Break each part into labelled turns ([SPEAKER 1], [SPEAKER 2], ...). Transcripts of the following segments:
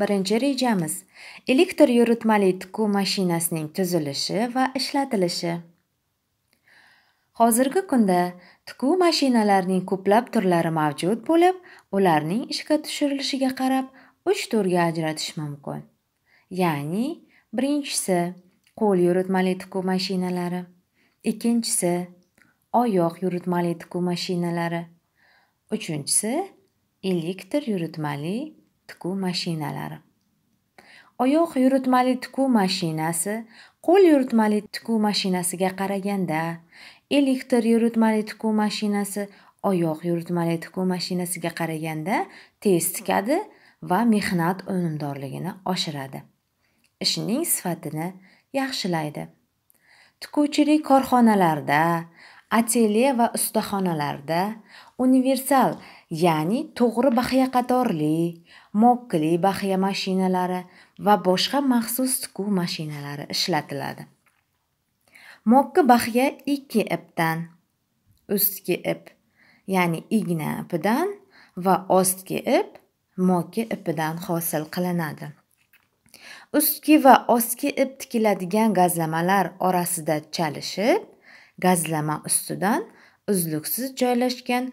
[SPEAKER 1] birinchi rejamiz elektr yo'ritmali tikuv mashinasining tuzilishi va ishlatilishi hozirgi kunda tikuv mashinalarining ko'plab turlari mavjud bo'lib ularning ishga tushirilishiga qarab 3 turga ajratish mumkin ya'ni birinchisi qo'l yuritmali tikuv mashinalari ikkinchisi oyoq yuritmali tikuv mashinalari uchinchisi elektr yuritmali tikuv mashinalari oyoq yuritmali tikuv mashinasi qo'l yuritmali tikuv mashinasiga qaraganda elektr yuritmali tikuv mashinasi oyoq yuritmali tikuv mashinasiga qaraganda tez tikadi va mehnat unumdorligini oshiradi ishning sifatini yaxshilaydi tikuvchilik korxonalarida atelye va ustaxonalarda universal ya'ni to'g'ri baxya qatorli mokkli baxya mashinalari va boshqa maxsus tikuv mashinalari ishlatiladi mokka baxya ikki ipdan ustki ip ya'ni igna ipidan va ostki ip moki ipidan hosil qilinadi ustki va ostki ip tikiladigan gazlamalar orasida chalishib gazlama ustidan uzluksiz joylashgan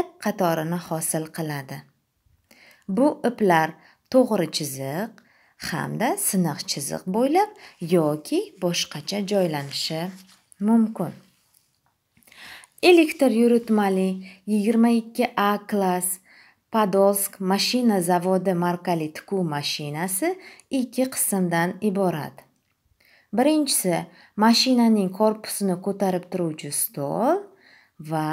[SPEAKER 1] ip qatorini hosil qiladi bu iplar to'g'ri chiziq hamda siniq chiziq bo'ylab yoki boshqacha joylanishi mumkin elektr yuritmali 22a klass podolsk mashina zavodi markali tikuv mashinasi ikki qismdan iborat birinchisi mashinaning korpusini ko'tarib turuvchi stol va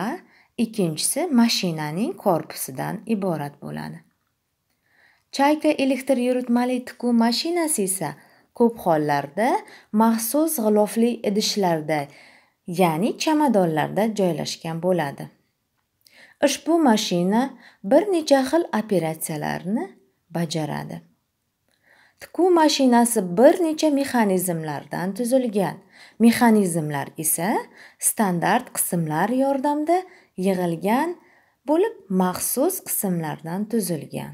[SPEAKER 1] ikkinchisi mashinaning korpusidan iborat bo'ladi chayka elektr yuritmali tikuv mashinasi esa ko'p hollarda maxsus g'ilofli idishlarda ya'ni chamadonlarda joylashgan bo'ladi ushbu mashina bir necha xil operatsiyalarni bajaradi tikuv mashinasi bir necha mexanizmlardan tuzilgan mexanizmlar esa standart qismlar yordamida yig'ilgan bo'lib maxsus qismlardan tuzilgan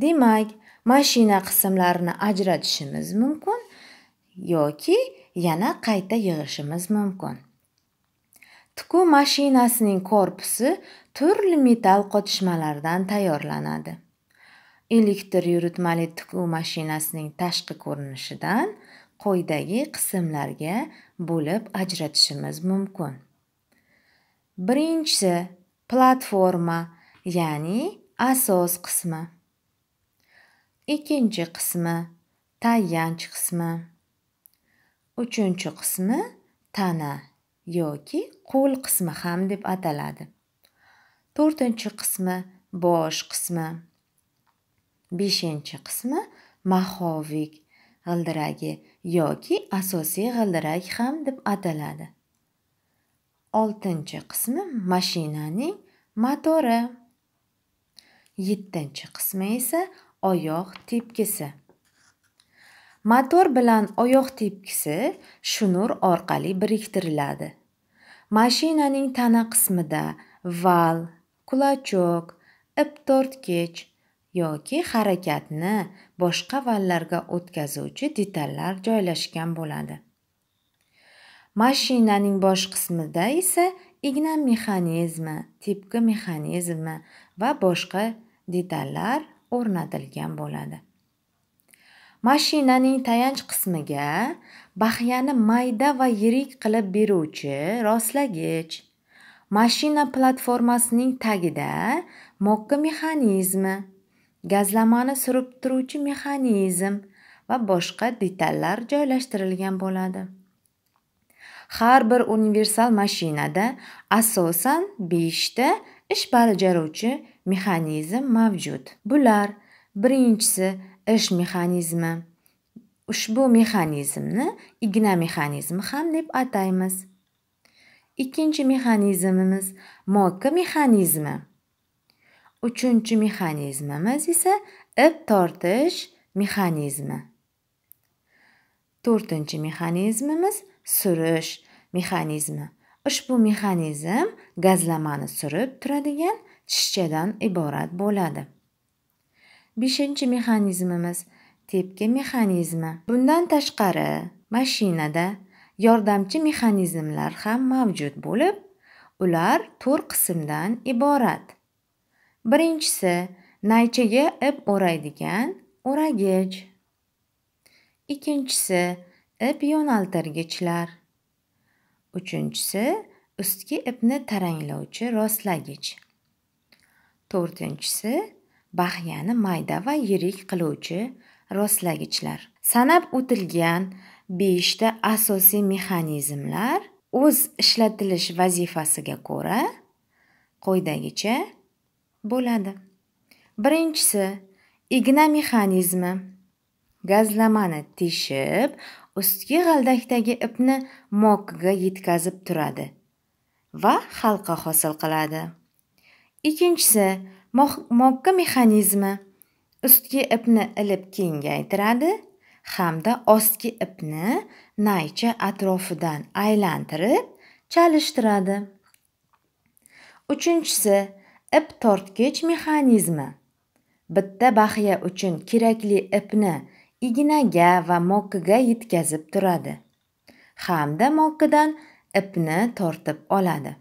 [SPEAKER 1] demak mashina qismlarini ajratishimiz mumkin yoki yana qayta yig'ishimiz mumkin Tiku mashinasining korpusi turli metal qotishmalardan tayyorlanadi elektr yuritmali tiku mashinasining tashqi ko'rinishidan quyidagi qismlarga bo'lib ajratishimiz mumkin birinchisi platforma ya'ni asos qismi ikkinchi qismi tayanch qismi uchinchi qismi tana yoki qo'l qismi ham deb ataladi to'rtinchi qismi bosh qismi beshinchi qismi mahovik g'ildiragi yoki asosiy g'ildirak ham deb ataladi oltinchi qismi mashinaning motori yettinchi qismi esa oyoq tepkisi motor bilan oyoq tepkisi shunur orqali biriktiriladi mashinaning tana qismida val kulachok ip yoki harakatni boshqa vallarga o'tkazuvchi detallar joylashgan bo'ladi mashinaning bosh qismida esa igna mexanizmi tepki mexanizmi va boshqa detallar o'rnatilgan bo'ladi mashinaning tayanch qismiga baxyani mayda va yirik qilib beruvchi rostlagich mashina platformasining tagida mokka mexanizmi gazlamani surib turuvchi mexanizm va boshqa detallar joylashtirilgan bo'ladi har bir universal mashinada asosan beshta ish bajaruvchi mexanizm mavjud bular birinchisi ish mexanizmi ushbu mexanizmni igna mexanizmi ham deb ataymiz ikkinchi mexanizmimiz moka mexanizmi uchinchi mexanizmimiz esa ip tortish mexanizmi to'rtinchi mexanizmimiz surish mexanizmi ushbu mexanizm gazlamani surib turadigan tishchadan iborat bo'ladi beshinchi mexanizmimiz tepki mexanizmi bundan tashqari mashinada yordamchi mexanizmlar ham mavjud bo'lib ular to'rt qismdan iborat birinchisi naychaga ip o'raydigan o'ragich ikkinchisi ip yo'naltirgichlar uchinchisi ustki ipni taranglovchi rostlagich to'rtinchisi baxyani mayda va yirik qiluvchi rostlagichlar sanab o'tilgan beshta asosiy mexanizmlar o'z ishlatilish vazifasiga ko'ra quyidagicha bo'ladi birinchisi igna mexanizmi gazlamani teshib ustki g'aldakdagi ipni mokga yetkazib turadi va halqa hosil qiladi ikkinchisi mokka mexanizmi ustki ipni ilib kengaytiradi hamda ostki ipni naycha atrofidan aylantirib chalishtiradi uchinchisi ip tortgich mexanizmi bitta baxiya uchun kerakli ipni ignaga va mokkaga yetkazib turadi hamda mokkadan ipni tortib oladi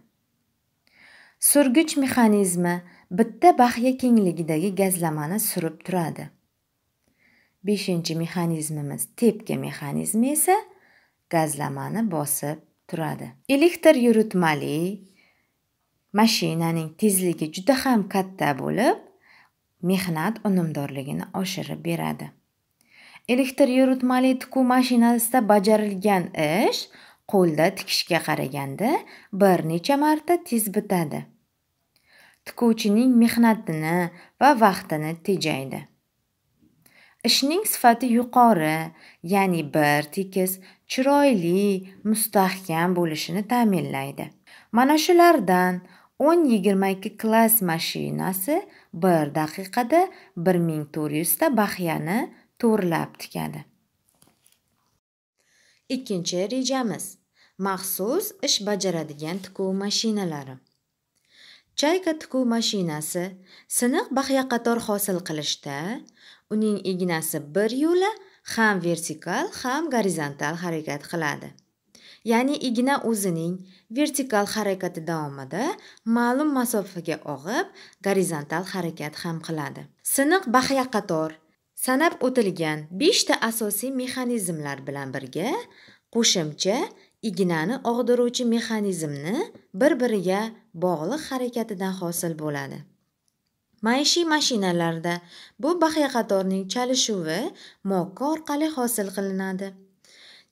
[SPEAKER 1] surgich mexanizmi bitta baxya kengligidagi gazlamani surib turadi beshinchi mexanizmimiz tepki mexanizmi esa gazlamani bosib turadi elektr yuritmali mashinaning tezligi juda ham katta bo'lib mehnat unumdorligini oshirib beradi elektr yoritmali tikuv mashinasida bajarilgan ish qo'lda tikishga qaraganda bir necha marta tez bitadi tikuvchining mehnatini va vaqtini tejaydi ishning sifati yuqori ya'ni bir tekis chiroyli mustahkam bo'lishini ta'minlaydi mana shulardan 10-22 klass mashinasi 1 daqiqada 1400 ta baxyani to'g'rilab tikadi ikkinchi rejamiz maxsus ish bajaradigan tikuv mashinalari chayka tikuv mashinasi siniq qator hosil qilishda uning ignasi bir yo'la ham vertikal ham gorizontal harakat qiladi ya'ni igna o'zining vertikal harakati davomida ma'lum masofaga og'ib gorizontal harakat ham qiladi siniq qator sanab o'tilgan 5 ta asosiy mexanizmlar bilan birga qo'shimcha ignani og'diruvchi mexanizmni bir-biriga bog'liq harakatidan hosil bo'ladi. Maishiy mashinalarda bu baxya qatorning chalishuvi mokka orqali hosil qilinadi.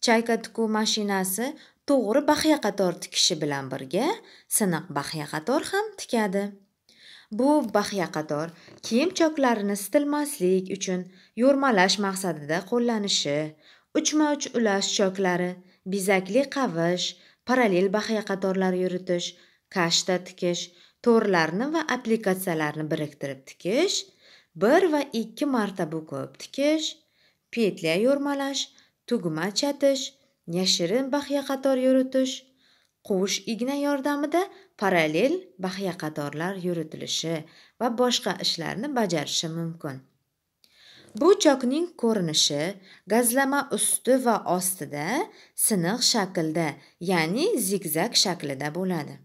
[SPEAKER 1] Chayka tikuv mashinasi to'g'ri baxya qator tikishi bilan birga siniq baxya qator ham tikadi. Bu baxya qator kiyim choklarini sitilmaslik uchun yo'rmalash maqsadida qo'llanishi, uchma-uch ulash choklari, bizakli qavish, parallel baxya qatorlar yuritish, kashta tikish, to'rlarni va applikatsiyalarni biriktirib tikish, 1 va 2 marta bukib tikish, petlia yo'rmalash, tugma chatish, yashirin baxya qator yuritish, quvish igna yordamida parallel bahya qatorlar yuritilishi va boshqa ishlarni bajarishi mumkin bu chokning ko'rinishi gazlama usti va ostida siniq shaklda ya'ni zigzag shaklida bo'ladi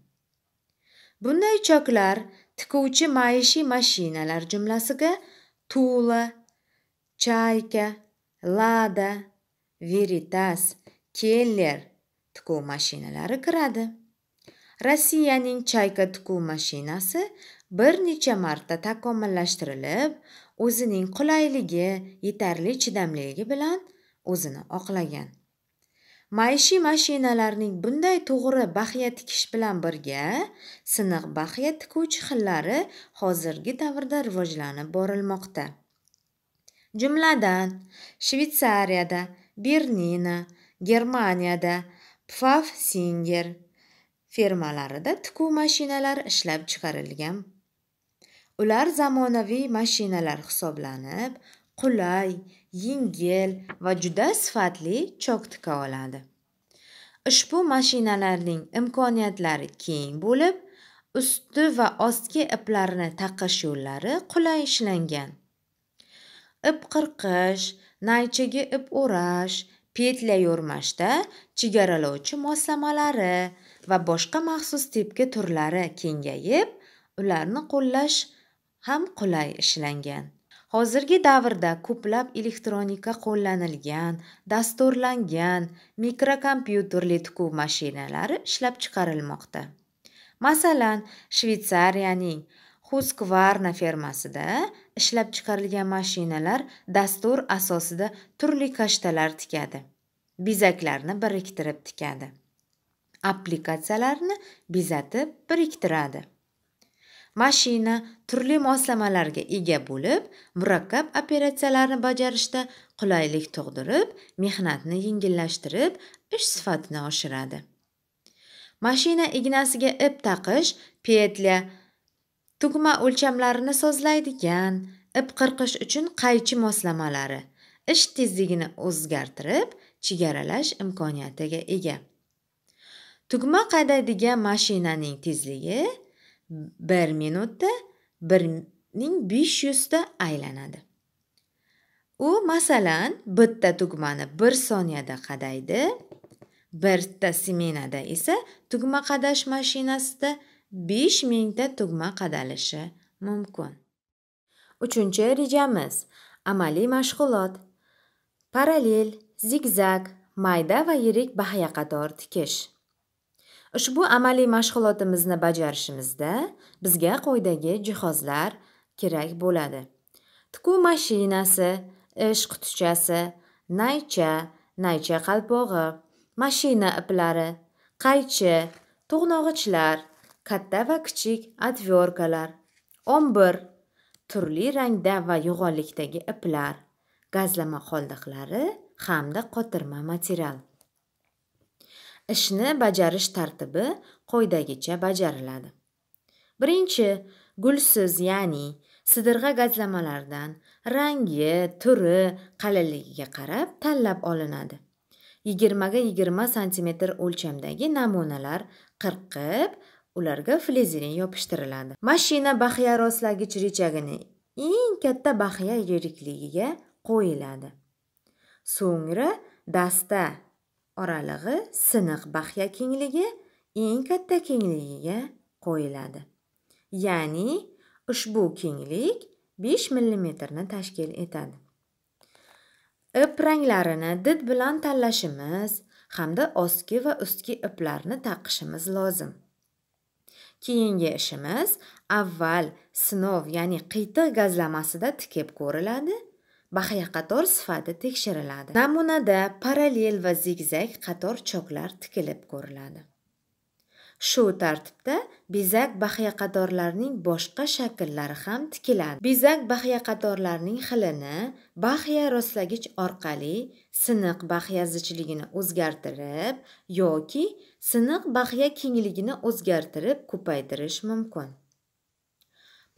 [SPEAKER 1] bunday choklar tikuvchi maishiy mashinalar jumlasiga tula chayka lada veritas keller tikuv mashinalari kiradi rossiyaning chayka tikuv mashinasi bir necha marta takomillashtirilib o'zining qulayligi yetarli chidamliligi bilan o'zini oqlagan maishiy mashinalarning bunday to'g'ri baxya tikish bilan birga siniq baxya tikuvchi xillari hozirgi davrda rivojlanib borilmoqda jumladan shvetsariyada bernina germaniyada pfaff singer fermalarida tikuv mashinalari ishlab chiqarilgan ular zamonaviy mashinalar hisoblanib qulay yengil va juda sifatli chok tika oladi ushbu mashinalarning imkoniyatlari keng bo'lib usti va ostki iplarini taqish yo'llari qulay ishlangan ip qirqish naychaga ip o'rash petla yo'rmashda chegaralovchi moslamalari va boshqa maxsus tepki turlari kengayib ularni qo'llash ham qulay ishlangan hozirgi davrda ko'plab elektronika qo'llanilgan dasturlangan mikrokompyuterli tikuv mashinalari ishlab chiqarilmoqda masalan shvetsariyaning xuskvarna fermasida ishlab chiqarilgan mashinalar dastur asosida turli kashtalar tikadi bezaklarni biriktirib tikadi applikatsiyalarni bezatib biriktiradi mashina turli moslamalarga ega bo'lib murakkab operatsiyalarni bajarishda qulaylik tug'dirib mehnatni yengillashtirib ish sifatini oshiradi mashina ignasiga ip taqish petля tugma o'lchamlarini so'zlaydigan ip qirqish uchun qaychi moslamalari ish tezligini o'zgartirib chegaralash imkoniyatiga ega tugma qaydaydigan mashinaning tezligi bir minutda bir ming besh yuzta aylanadi u masalan bitta tugmani bir soniyada qadaydi bitta smenada esa tugma qadash mashinasida besh mingta tugma qadalishi mumkin uchinchi rejamiz amaliy mashg'ulot parallel zigzag mayda va yirik bahya qator tikish ushbu amaliy mashg'ulotimizni bajarishimizda bizga quyidagi jihozlar kerak bo'ladi tikuv mashinasi ish qutichasi naycha naycha qalpog'i mashina iplari qaychi to'g'nog'ichlar katta va kichik atyorkalar 11 turli rangda va yo'g'onlikdagi iplar gazlama qoldiqlari hamda qotirma material ishni bajarish tartibi quyidagicha bajariladi birinchi gulsiz ya'ni sidirg'a gazlamalardan rangi turi qalinligiga qarab tanlab olinadi yigirmaga yigirma santimetr o'lchamdagi namunalar qirqib ularga flezilin yopishtiriladi mashina baxiya rostlagich rechagini eng katta baxiya yirikligiga qo'yiladi so'ngra dasta oralig'i siniq baxiya kengligi eng katta kengligiga qo'yiladi ya'ni ushbu kenglik 5 millimetrni tashkil etadi ip ranglarini did bilan tanlashimiz hamda ostki va ustki iplarni taqishimiz lozim Keyingi ishimiz avval sinov, ya'ni qiytiq gazlamasida tikib ko'riladi, bahya qator sifati tekshiriladi. Namunada parallel va zigzag qator choklar tikilib ko'riladi. Shu tartibda bezak baxyaqadorlarning boshqa shakllari ham tikiladi. Bezak baxyaqadorlarning xilini baxya rostlagich orqali siniq baxya zichligini o'zgartirib yoki siniq baxya kengligini o'zgartirib ko'paytirish mumkin.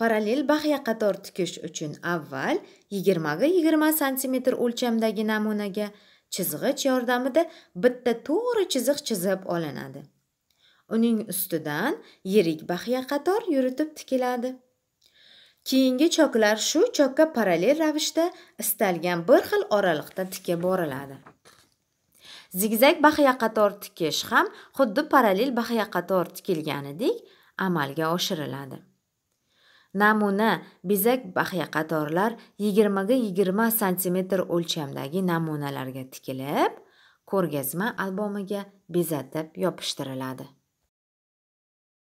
[SPEAKER 1] Parallel baxya qator tikish uchun avval 20 ga 20 sm o'lchamdagi namunaga chizg'ich yordamida bitta to'g'ri chiziq chizib olinadi. uning ustidan yirik baxya qator yuritib tikiladi keyingi choklar shu chokka parallel ravishda istalgan bir xil oraliqda tikib boriladi zigzag baxya qator tikish ham xuddi parallel baxya qator tikilganidek amalga oshiriladi namuna bezak baxya qatorlar yigirmaga yigirma santimetr o'lchamdagi namunalarga tikilib ko'rgazma albomiga bezatib yopishtiriladi